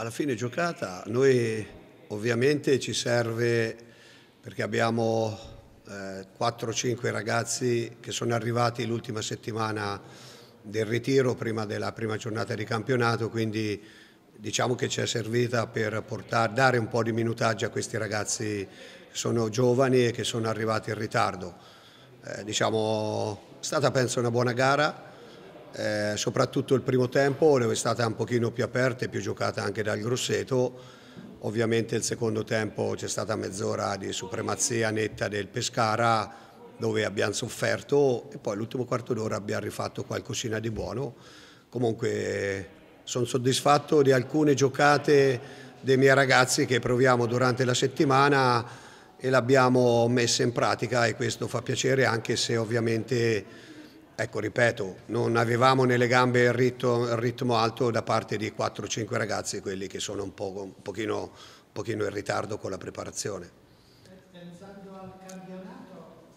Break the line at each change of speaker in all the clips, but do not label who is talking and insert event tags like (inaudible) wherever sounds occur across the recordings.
alla fine giocata noi ovviamente ci serve perché abbiamo eh, 4-5 ragazzi che sono arrivati l'ultima settimana del ritiro prima della prima giornata di campionato, quindi diciamo che ci è servita per portare, dare un po' di minutaggio a questi ragazzi che sono giovani e che sono arrivati in ritardo. Eh, diciamo, è stata penso una buona gara eh, soprattutto il primo tempo è stata un pochino più aperta e più giocata anche dal Grosseto, ovviamente il secondo tempo c'è stata mezz'ora di supremazia netta del Pescara dove abbiamo sofferto e poi l'ultimo quarto d'ora abbiamo rifatto qualcosina di buono, comunque sono soddisfatto di alcune giocate dei miei ragazzi che proviamo durante la settimana e l'abbiamo messa in pratica e questo fa piacere anche se ovviamente Ecco, ripeto, non avevamo nelle gambe il ritmo, il ritmo alto da parte di 4-5 ragazzi, quelli che sono un, po', un, pochino, un, pochino, in ritardo con la preparazione. Pensando al campionato,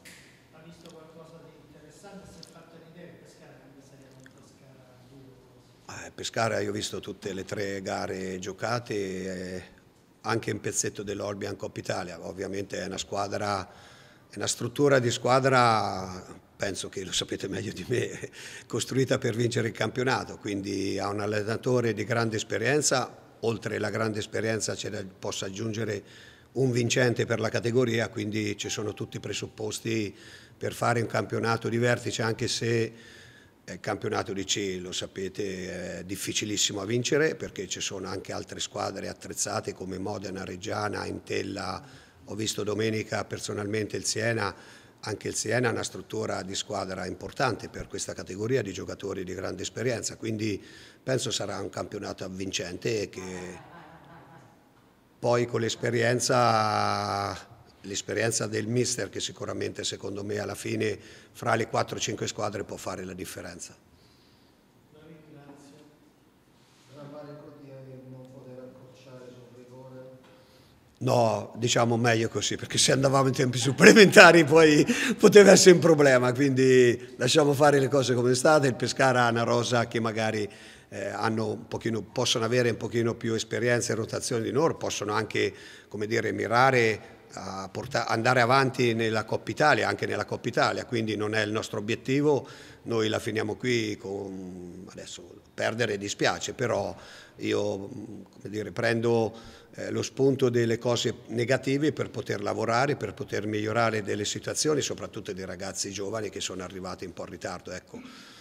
ha visto qualcosa di interessante? Si è fatto un'idea di Pescara, come sarebbe Pescara? Eh, Pescara io ho visto tutte le tre gare giocate, eh, anche un pezzetto dell'Olbia Coppa Italia, ovviamente è una squadra... È una struttura di squadra penso che lo sapete meglio di me, (laughs) costruita per vincere il campionato, quindi ha un allenatore di grande esperienza, oltre alla grande esperienza ce ne possa aggiungere un vincente per la categoria, quindi ci sono tutti i presupposti per fare un campionato di vertice, anche se il campionato di C, lo sapete, è difficilissimo a vincere perché ci sono anche altre squadre attrezzate come Modena, Reggiana, Intella, ho visto domenica personalmente il Siena, anche il Siena è una struttura di squadra importante per questa categoria di giocatori di grande esperienza, quindi penso sarà un campionato avvincente che poi con l'esperienza l'esperienza del mister che sicuramente secondo me alla fine fra le 4-5 squadre può fare la differenza. No, diciamo meglio così, perché se andavamo in tempi supplementari poi poteva essere un problema, quindi lasciamo fare le cose come state, il Pescara ha una rosa che magari eh, Pochino, possono avere un pochino più esperienza e rotazione di loro, possono anche dire, mirare a portare, andare avanti nella Coppa Italia, anche nella Coppa Italia, quindi non è il nostro obiettivo, noi la finiamo qui con, adesso perdere dispiace, però io dire, prendo eh, lo spunto delle cose negative per poter lavorare, per poter migliorare delle situazioni, soprattutto dei ragazzi giovani che sono arrivati un po' in ritardo. Ecco.